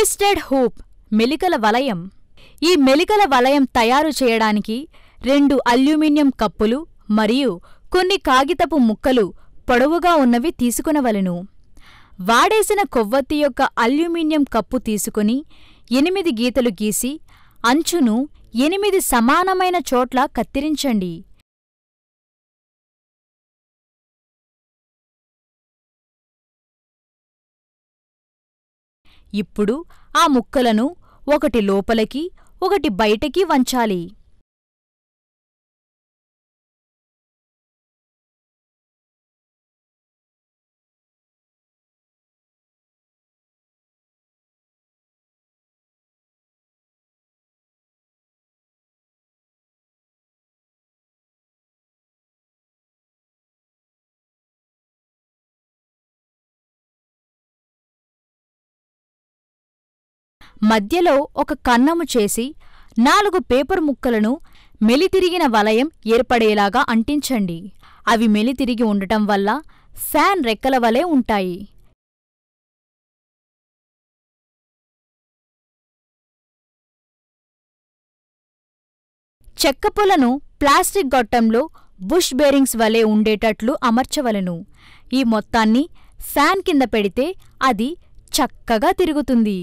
twisted hoop మెలికల వలయం ఈ మెలికల వలయం తయారు చేయడానికి రెండు అల్యూమినియం కప్పులు మరియు కొన్ని కాగితపు ముక్కలు పొడవుగా ఉన్నవి తీసుకునవలను వాడేసిన కొవ్వొత్తి యొక్క అల్యూమినియం కప్పు తీసుకుని ఎనిమిది గీతలు గీసి అంచును ఎనిమిది సమానమైన చోట్ల కత్తిరించండి ఇప్పుడు ఆ ముక్కలను ఒకటి లోపలికి ఒకటి బయటకి వంచాలి మధ్యలో ఒక కన్నము చేసి నాలుగు పేపర్ ముక్కలను మెలితిరిగిన వలయం ఏర్పడేలాగా అంటించండి అవి మెలితిరిగి ఉండటం వల్ల ఫ్యాన్ రెక్కల వలె ఉంటాయి చెక్కపులను ప్లాస్టిక్ గొట్టంలో బుష్ బేరింగ్స్ వలె ఉండేటట్లు అమర్చవలను ఈ మొత్తాన్ని ఫ్యాన్ కింద పెడితే అది చక్కగా తిరుగుతుంది